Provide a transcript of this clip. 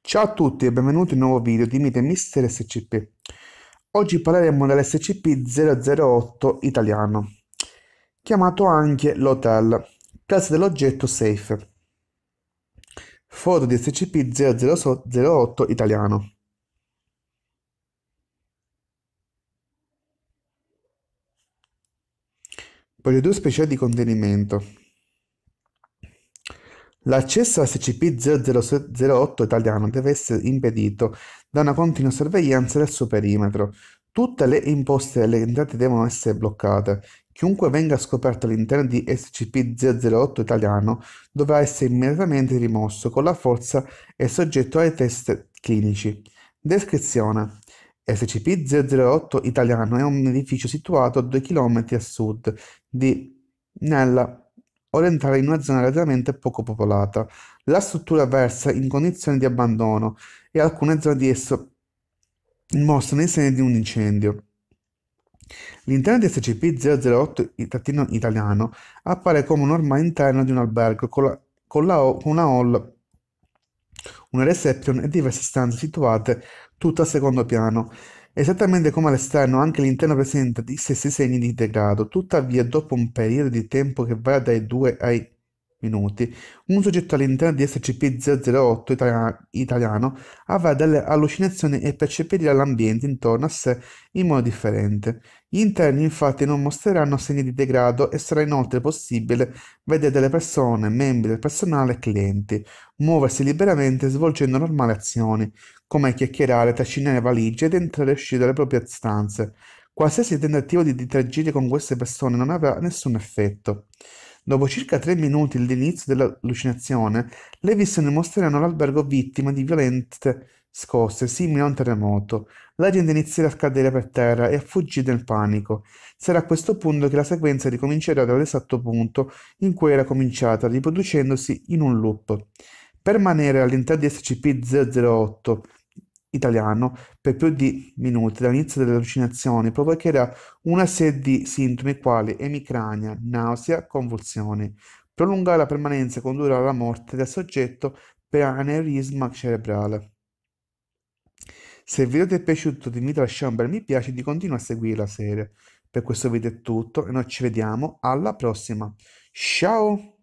Ciao a tutti e benvenuti in un nuovo video di Mite Mister SCP. Oggi parleremo dell'SCP-008 italiano, chiamato anche l'Hotel, classe dell'oggetto Safe. Foto di SCP-008 italiano. Procedure speciali di contenimento. L'accesso a scp 008 italiano deve essere impedito da una continua sorveglianza del suo perimetro. Tutte le imposte e le entrate devono essere bloccate. Chiunque venga scoperto all'interno di SCP-008 italiano dovrà essere immediatamente rimosso con la forza e soggetto ai test clinici. Descrizione SCP-008 Italiano è un edificio situato a 2 km a sud di Nella, orientale in una zona relativamente poco popolata. La struttura versa in condizioni di abbandono e alcune zone di esso mostrano i segni di un incendio. L'interno di SCP-008 Italiano appare come un ormai interno di un albergo con, la, con, la, con una hall una reception e diverse stanze situate tutte al secondo piano. Esattamente come all'esterno, anche l'interno presenta gli stessi segni di degrado, tuttavia dopo un periodo di tempo che va dai 2 ai minuti. Un soggetto all'interno di SCP-008 ita- italiano avrà delle allucinazioni e percepirà l'ambiente intorno a sé in modo differente. Gli interni infatti non mostreranno segni di degrado e sarà inoltre possibile vedere delle persone, membri del personale e clienti, muoversi liberamente svolgendo normali azioni, come chiacchierare, trascinare valigie ed entrare e uscire dalle proprie stanze. Qualsiasi tentativo di interagire con queste persone non avrà nessun effetto. Dopo circa tre minuti dall'inizio dell'allucinazione, le visioni mostreranno l'albergo vittima di violente scosse simili a un terremoto. La gente inizierà a cadere per terra e a fuggire nel panico. Sarà a questo punto che la sequenza ricomincerà dall'esatto punto in cui era cominciata, riproducendosi in un loop. Per rimanere all'interno di SCP-008, italiano per più di minuti dall'inizio delle allucinazioni provocherà una serie di sintomi quali emicrania, nausea, convulsioni. Prolungare la permanenza condurrà alla morte del soggetto per aneurisma cerebrale. Se il video ti è piaciuto di Mitra bel mi piace e di continuare a seguire la serie. Per questo video è tutto e noi ci vediamo alla prossima. Ciao!